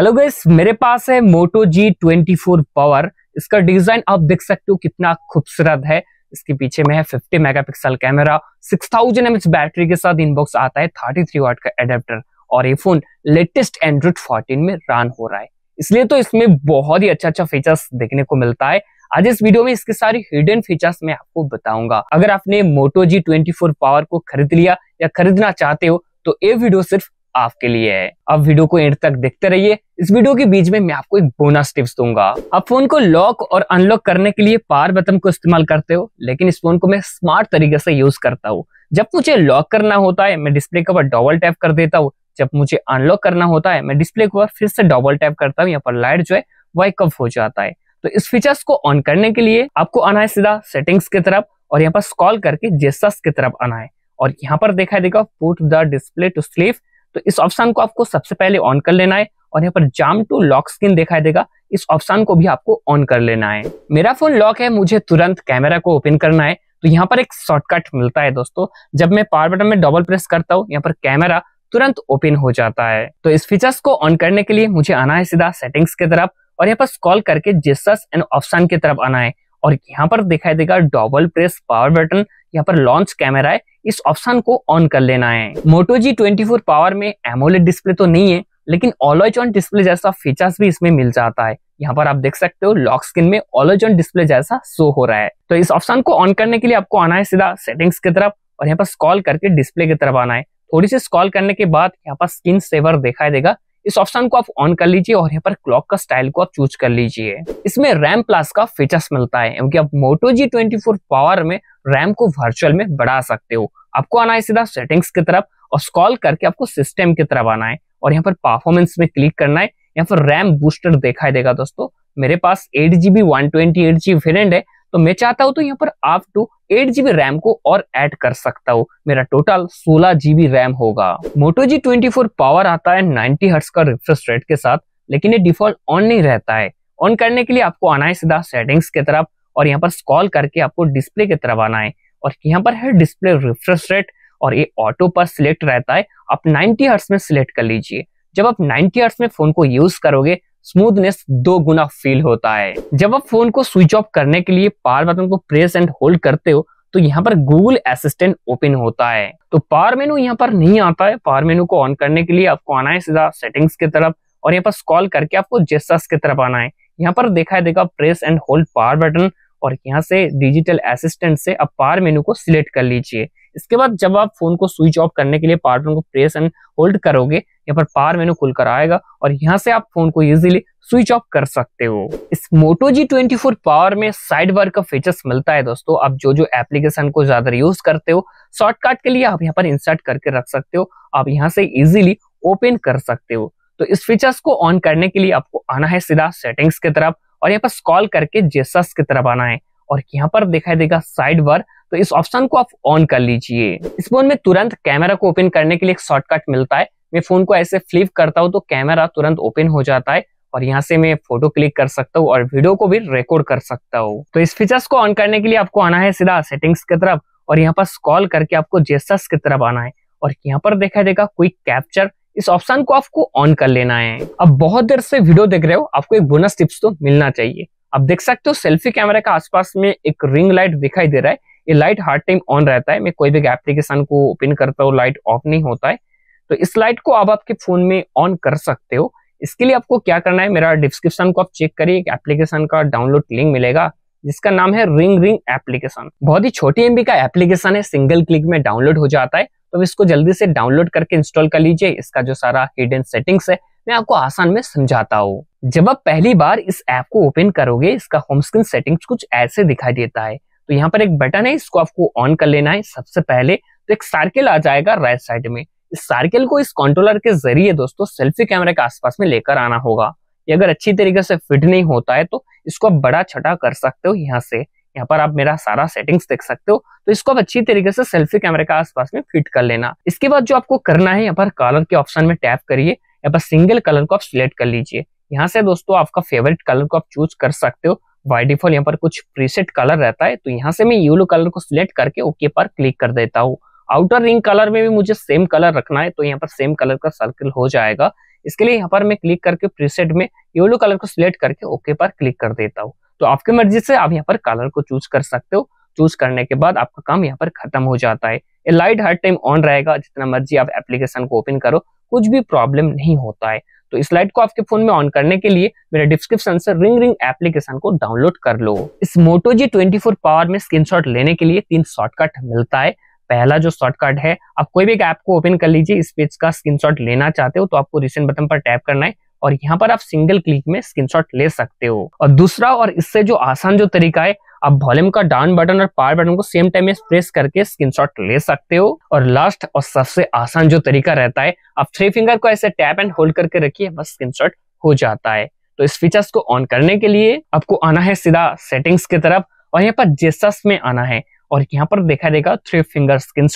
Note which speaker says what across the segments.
Speaker 1: hello guys मेरे पास है Moto G twenty four power इसका डिजाइन आप देख सकते हो कितना खूबसूरत है इसके पीछे में है 50 मेगापिक्सल कैमरा 6000 थाउजेंड बैटरी के साथ इनबॉक्स आता है 33 वाट का एडेप्टर और ये फोन लेटेस्ट एंड्रॉइड 14 में रन हो रहा है इसलिए तो इसमें बहुत ही अच्छा अच्छा फीचर्स देखने को मिलता है आज इस वीडियो में इसके सारे हिडन फीचर्स मैं आपको बताऊंगा अगर आपने मोटो जी ट्वेंटी पावर को खरीद लिया या खरीदना चाहते हो तो ये वीडियो सिर्फ आपके लिए है आप वीडियो को एंड तक देखते रहिए इस वीडियो के बीच में मैं आपको एक बोनस टिप्स दूंगा आप फोन को लॉक और अनलॉक करने के लिए पार बटन को इस्तेमाल करते हो लेकिन इस फोन को मैं स्मार्ट तरीके से यूज करता हूँ जब मुझे लॉक करना होता है मैं डिस्प्ले के ऊपर डबल टैप कर देता हूँ जब मुझे अनलॉक करना होता है मैं डिस्प्ले के ऊपर फिर से डबल टैप करता हूँ यहाँ पर लाइट जो है वाइक हो जाता है तो इस फीचर्स को ऑन करने के लिए आपको आना है सीधा सेटिंग्स की तरफ और यहाँ पर स्कॉल करके जेसस की तरफ आना है और यहाँ पर देखा है देखा put the display to sleep तो इस ऑप्शन को आपको सबसे पहले ऑन कर लेना है और यहाँ पर जाम टू लॉक स्क्रीन दिखाई देगा इस ऑप्शन को भी आपको ऑन कर लेना है मेरा फोन लॉक है मुझे तुरंत कैमरा को ओपन करना है तो यहाँ पर एक शॉर्टकट मिलता है दोस्तों जब मैं पावर बटन में डबल प्रेस करता हूँ यहाँ पर कैमरा तुरंत ओपन हो जाता है तो इस फीचर्स को ऑन करने के लिए मुझे आना है सीधा सेटिंग्स की तरफ और यहाँ पर स्कॉल करके जेसस एंड ऑप्शन की तरफ आना है और यहाँ पर दिखाई देगा डबल प्रेस पावर बटन यहाँ पर लॉन्च कैमरा है इस ऑप्शन को ऑन कर लेना है मोटो जी ट्वेंटी पावर में एमोलेट डिस्प्ले तो नहीं है लेकिन ऑलोच ऑन डिस्प्ले जैसा फीचर्स भी इसमें मिल जाता है यहाँ पर आप देख सकते हो लॉक स्क्रीन में ऑलोज ऑन डिस्प्ले जैसा शो हो रहा है तो इस ऑप्शन को ऑन करने के लिए आपको आना है सीधा सेटिंग्स की तरफ और यहाँ पर स्कॉल करके डिस्प्ले की तरफ आना है थोड़ी सी स्कॉल करने के बाद यहाँ पर स्क्रीन सेवर दिखाई देगा इस ऑप्शन को आप ऑन कर लीजिए और यहाँ पर क्लॉक का स्टाइल को आप चूज कर लीजिए इसमें रैम प्लस का फीचर्स मिलता है क्योंकि आप Moto G twenty four power में रैम को वर्चुअल में बढ़ा सकते हो आपको आना है सीधा सेटिंग्स की तरफ और स्कॉल करके आपको सिस्टम की तरफ आना है और यहाँ पर परफॉर्मेंस में क्लिक करना है यहाँ पर रैम बूस्टर दिखाई देगा दोस्तों मेरे पास eight GB one twenty eight G variant है तो मैं चाहता हूं तो यहाँ पर आप टू एट जीबी रैम को और ऐड कर सकता हूँ मेरा टोटल सोलह जीबी रैम होगा Moto G twenty four power आता है नाइनटी हर्ट्स का रिफ्रेश रेट के साथ लेकिन ये डिफॉल्ट ऑन नहीं रहता है ऑन करने के लिए आपको आना है सीधा सेटिंग्स के तरफ और यहाँ पर स्कॉल करके आपको डिस्प्ले की तरफ आना है और यहाँ पर है डिस्प्ले रिफ्रेश रेट और ये ऑटो पर सिलेक्ट रहता है आप नाइनटी हर्ट्स में सिलेक्ट कर लीजिए जब आप 90 हर्ट्स में फोन को यूज करोगे स्मूथनेस दो गुना फील होता है जब आप फोन को स्विच ऑफ करने के लिए पावर बटन को प्रेस एंड होल्ड करते हो तो यहाँ पर गूगल असिस्टेंट ओपन होता है तो पावर मेनू यहाँ पर नहीं आता है पावर मेनू को ऑन करने के लिए आपको आना है सीधा सेटिंग्स की तरफ और यहाँ पर स्कॉल करके आपको जेस्टर्स की तरफ आना है यहाँ पर देखा देगा press and hold power button और यहाँ से डिजिटल असिस्टेंट से आप पावर मेनू को सिलेक्ट कर लीजिए इसके बाद जब आप फोन को स्विच ऑफ करने के लिए पावर को प्रेस एंड होल्ड करोगे यहाँ पर पावर मेनू खुलकर आएगा और यहाँ से आप फोन को इजिली स्विच ऑफ कर सकते हो इस Moto G twenty four power में साइड वर्क का फीचर्स मिलता है दोस्तों आप जो जो एप्लीकेशन को ज्यादा यूज करते हो शॉर्टकट के लिए आप यहाँ पर इंसर्ट करके रख सकते हो आप यहाँ से इजिली ओपन कर सकते हो तो इस फीचर्स को ऑन करने के लिए आपको आना है सीधा सेटिंग्स की तरफ और यहाँ पर स्कॉल करके जेसस की तरफ आना है और यहाँ पर दिखाई देगा साइड बार तो इस ऑप्शन को आप ऑन कर लीजिए इस फोन में तुरंत कैमरा को ओपन करने के लिए एक शॉर्टकट मिलता है मैं फोन को ऐसे फ्लिप करता हूँ तो कैमरा तुरंत ओपन हो जाता है और यहाँ से मैं फोटो क्लिक कर सकता हूँ और वीडियो को भी रिकॉर्ड कर सकता हूँ तो इस फीचर्स को ऑन करने के लिए आपको आना है सीधा सेटिंग्स की तरफ और यहाँ पर स्कॉल करके आपको जेसस की तरफ आना है और यहाँ पर देखा देगा क्विक कैप्चर इस ऑप्शन को आपको ऑन कर लेना है अब बहुत देर से वीडियो देख रहे हो आपको एक बोनस टिप्स तो मिलना चाहिए आप देख सकते हो सेल्फी कैमरा के आसपास में एक रिंग लाइट दिखाई दे रहा है ये लाइट हर टाइम ऑन रहता है मैं कोई भी एप्लीकेशन को ओपन करता हूँ लाइट ऑफ नहीं होता है तो इस लाइट को आप आपके फोन में ऑन कर सकते हो इसके लिए आपको क्या करना है मेरा डिस्क्रिप्शन को आप चेक करिए एक एप्लीकेशन का डाउनलोड लिंक मिलेगा जिसका नाम है रिंग रिंग एप्लीकेशन बहुत ही छोटी एमबी का एप्लीकेशन है सिंगल क्लिक में डाउनलोड हो जाता है तो इसको जल्दी से डाउनलोड करके इंस्टॉल कर लीजिए इसका जो सारा हिडन सेटिंग्स है मैं आपको आसान में समझाता हूँ जब आप पहली बार इस ऐप को ओपन करोगे इसका होम स्क्रीन सेटिंग्स कुछ ऐसे दिखाई देता है तो यहाँ पर एक बटन है इसको आपको ऑन कर लेना है सबसे पहले तो एक सार्केल आ जाएगा राइट साइड में इस सार्केल को इस कंट्रोलर के जरिए दोस्तों सेल्फी कैमरे के आसपास में लेकर आना होगा ये अगर अच्छी तरीके से फिट नहीं होता है तो इसको आप बड़ा छटा कर सकते हो यहाँ से यहाँ पर आप मेरा सारा सेटिंग्स देख सकते हो तो इसको आप अच्छी तरीके से सेल्फी कैमरे के आसपास में फिट कर लेना इसके बाद जो आपको करना है यहाँ पर कलर के ऑप्शन में टैप करिए यहाँ पर सिंगल कलर को आप सिलेक्ट कर लीजिए यहाँ से दोस्तों आपका फेवरेट कलर को आप चूज कर सकते हो बाई डिफॉल्ट यहाँ पर कुछ प्रीसेट कलर रहता है तो यहाँ से मैं येलो कलर को सिलेक्ट करके ओके पर क्लिक कर देता हूँ आउटर रिंग कलर में भी मुझे सेम कलर रखना है तो यहाँ पर सेम कलर का सर्कल हो जाएगा इसके लिए यहाँ पर मैं क्लिक करके प्रीसेट में येलो कलर को सिलेक्ट करके ओके पर क्लिक कर देता हूँ तो आपकी मर्जी से आप यहाँ पर कलर को चूज कर सकते हो चूज करने के बाद आपका काम यहाँ पर खत्म हो जाता है ये लाइट हर टाइम ऑन रहेगा जितना मर्जी आप एप्लीकेशन को ओपन करो कुछ भी प्रॉब्लम नहीं होता है तो इस लाइट को आपके फोन में ऑन करने के लिए मेरे डिस्क्रिप्शन से रिंग रिंग एप्लीकेशन को डाउनलोड कर लो इस मोटो जी ट्वेंटी पावर में शॉट लेने के लिए तीन शॉर्टकट मिलता है पहला जो शॉर्टकट है आप कोई भी एक ऐप को ओपन कर लीजिए इस पेज का शॉट लेना चाहते हो तो आपको रिसेंट बटन पर टैप करना है और यहाँ पर आप सिंगल क्लिक में स्क्रीनशॉट ले सकते हो और दूसरा और इससे जो आसान जो तरीका है आप वॉल्यूम का डाउन बटन और पावर बटन को सेम टाइम में प्रेस करके स्क्रीनशॉट ले सकते हो और लास्ट और सबसे आसान जो तरीका रहता है आप थ्री फिंगर को ऐसे टैप एंड होल्ड करके रखिए बस स्क्रीनशॉट हो जाता है तो इस फीचर्स को ऑन करने के लिए आपको आना है सीधा सेटिंग्स की तरफ और यहाँ पर जेसस में आना है और यहाँ पर देखा देगा थ्री फिंगर स्क्रीन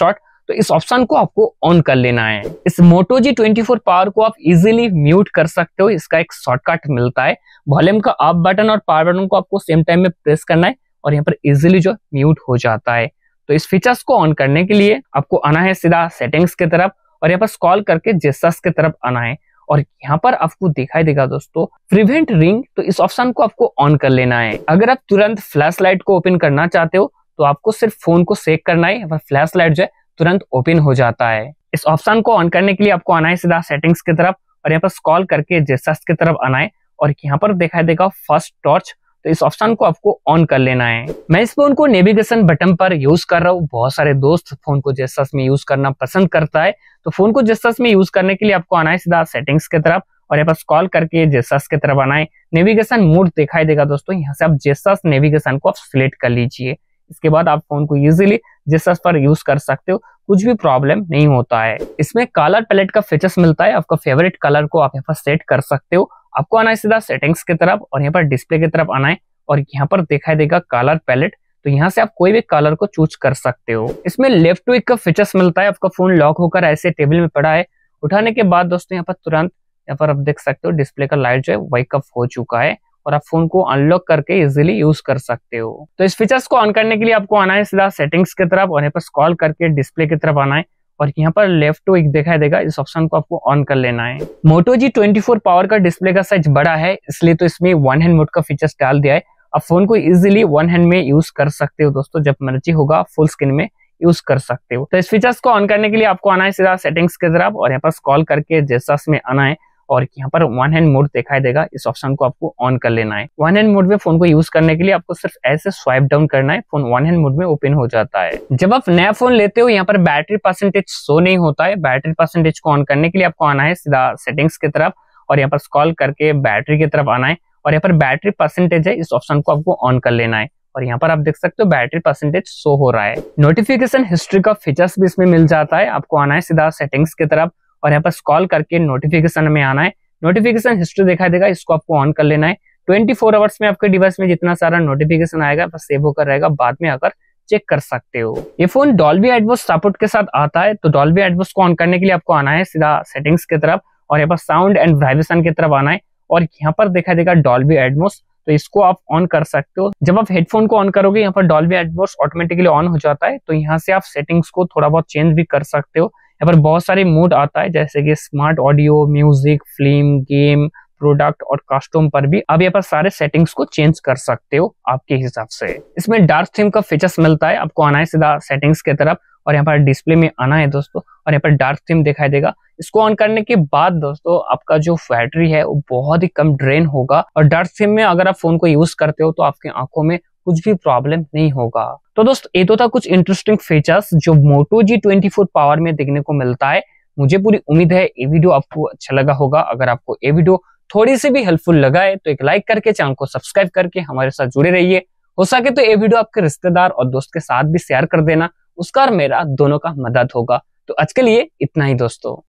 Speaker 1: तो इस ऑप्शन को आपको ऑन कर लेना है इस Moto G twenty four power को आप इजीली म्यूट कर सकते हो इसका एक शॉर्टकट मिलता है वॉल्यूम का अप बटन और पावर बटन को आपको सेम टाइम में प्रेस करना है और यहाँ पर इजिली जो म्यूट हो जाता है तो इस फीचर्स को ऑन करने के लिए आपको आना है सीधा सेटिंग्स की तरफ और यहाँ पर स्कॉल करके जेसस की तरफ आना है और यहाँ पर आपको दिखाई देगा दोस्तों प्रिवेंट रिंग तो इस ऑप्शन को आपको ऑन कर लेना है अगर आप तुरंत फ्लैश लाइट को ओपन करना चाहते हो तो आपको सिर्फ फोन को सेक करना है और फ्लैश लाइट जो है तुरंत ओपन हो जाता है इस ऑप्शन को ऑन करने के लिए आपको आना है सीधा सेटिंग्स की तरफ और यहाँ पर स्कॉल करके जेसस की तरफ आना है और यहाँ पर दिखाई देगा फर्स्ट टॉर्च तो इस ऑप्शन को आपको ऑन कर लेना है मैं इस फोन को नेविगेशन बटन पर यूज कर रहा हूँ बहुत सारे दोस्त फोन को जेस्टस में यूज करना पसंद करता है तो फोन को जेस्टस में यूज करने के लिए आपको आना है सीधा सेटिंग्स की तरफ और यहाँ पर कॉल करके जेस्टस की तरफ आना है नेविगेशन मोड दिखाई देगा दोस्तों यहाँ से आप जेस्टस नेविगेशन को आप सिलेक्ट कर लीजिए इसके बाद आप फोन को इजीली जेस्टस पर यूज कर सकते हो कुछ भी प्रॉब्लम नहीं होता है इसमें कलर पैलेट का फीचर्स मिलता है आपका फेवरेट कलर को आप यहाँ पर सेट कर सकते हो आपको आना है सीधा सेटिंग्स की तरफ और यहाँ पर डिस्प्ले की तरफ आना है और यहाँ पर दिखाई देगा कलर पैलेट तो यहाँ से आप कोई भी कलर को चूज कर सकते हो इसमें लेफ्ट विक का फीचर्स मिलता है आपका फोन लॉक होकर ऐसे टेबल में पड़ा है उठाने के बाद दोस्तों यहाँ पर तुरंत यहाँ पर आप देख सकते हो डिस्प्ले का लाइट जो है वाइक अप हो चुका है और आप फोन को अनलॉक करके इजिली यूज कर सकते हो तो इस फीचर्स को ऑन करने के लिए आपको आना है सीधा सेटिंग्स की तरफ और यहाँ पर स्कॉल करके डिस्प्ले की तरफ आना है और यहाँ पर लेफ्ट टू एक दिखाई देगा इस ऑप्शन को आपको ऑन कर लेना है मोटो जी ट्वेंटी पावर का डिस्प्ले का साइज बड़ा है इसलिए तो इसमें वन हैंड मोड का फीचर डाल दिया है आप फोन को इजिली वन हैंड में यूज कर सकते हो दोस्तों जब मर्जी होगा फुल स्क्रीन में यूज कर सकते हो तो इस फीचर्स को ऑन करने के लिए आपको आना है सीधा सेटिंग्स के जरा और यहाँ पर कॉल करके जैसा इसमें आना है और यहाँ पर वन हैंड मोड दिखाई देगा इस ऑप्शन को आपको ऑन कर लेना है वन हैंड मोड में फोन को यूज करने के लिए आपको सिर्फ ऐसे स्वाइप डाउन करना है फोन वन हैंड मोड में ओपन हो जाता है जब आप नया फोन लेते हो यहाँ पर बैटरी परसेंटेज शो नहीं होता है बैटरी परसेंटेज को ऑन करने के लिए आपको आना है सीधा सेटिंग्स की तरफ और यहाँ पर स्कॉल करके बैटरी की तरफ आना है और यहाँ पर बैटरी परसेंटेज है इस ऑप्शन को आपको ऑन कर लेना है और यहाँ पर आप देख सकते हो बैटरी परसेंटेज शो हो रहा है नोटिफिकेशन हिस्ट्री का फीचर्स भी इसमें मिल जाता है आपको आना है सीधा सेटिंग्स की तरफ और यहाँ पर स्कॉल करके नोटिफिकेशन में आना है नोटिफिकेशन हिस्ट्री दिखाई देगा इसको आपको ऑन कर लेना है 24 फोर आवर्स में आपके डिवाइस में जितना सारा नोटिफिकेशन आएगा बस सेव होकर रहेगा बाद में आकर चेक कर सकते हो ये फोन डॉल्बी एडवोस सपोर्ट के साथ आता है तो डॉल्बी एडवोस को ऑन करने के लिए आपको आना है सीधा सेटिंग्स की तरफ और यहाँ पर साउंड एंड वाइब्रेशन की तरफ आना है और यहाँ पर दिखाई देगा डॉल्बी एडमोस तो इसको आप ऑन कर सकते हो जब आप हेडफोन को ऑन करोगे यहाँ पर डॉल्बी एडमोस ऑटोमेटिकली ऑन हो जाता है तो यहाँ से आप सेटिंग्स को थोड़ा बहुत चेंज भी कर सकते हो यहाँ पर बहुत सारे मूड आता है जैसे कि smart audio music film game product और कस्टम पर भी आप यहाँ पर सारे सेटिंग्स को चेंज कर सकते हो आपके हिसाब से इसमें डार्क थीम का फीचर्स मिलता है आपको आना है सीधा सेटिंग्स के तरफ और यहाँ पर डिस्प्ले में आना है दोस्तों और यहाँ पर डार्क थीम दिखाई देगा इसको ऑन करने के बाद दोस्तों आपका जो बैटरी है वो बहुत ही कम ड्रेन होगा और डार्क थीम में अगर आप फोन को यूज करते हो तो आपकी आंखों में कुछ भी प्रॉब्लम नहीं होगा तो दोस्त ये तो था कुछ इंटरेस्टिंग फीचर्स जो मोटो जी ट्वेंटी पावर में देखने को मिलता है मुझे पूरी उम्मीद है ये वीडियो आपको अच्छा लगा होगा अगर आपको ये वीडियो थोड़ी सी भी हेल्पफुल लगा है तो एक लाइक करके चैनल को सब्सक्राइब करके हमारे साथ जुड़े रहिए हो सके तो ये वीडियो आपके रिश्तेदार और दोस्त के साथ भी शेयर कर देना उसका और मेरा दोनों का मदद होगा तो आज के लिए इतना ही दोस्तों